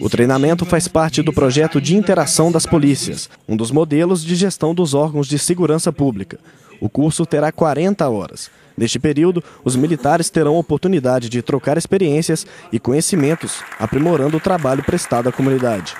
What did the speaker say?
O treinamento faz parte do projeto de interação das polícias, um dos modelos de gestão dos órgãos de segurança pública. O curso terá 40 horas. Neste período, os militares terão oportunidade de trocar experiências e conhecimentos, aprimorando o trabalho prestado à comunidade.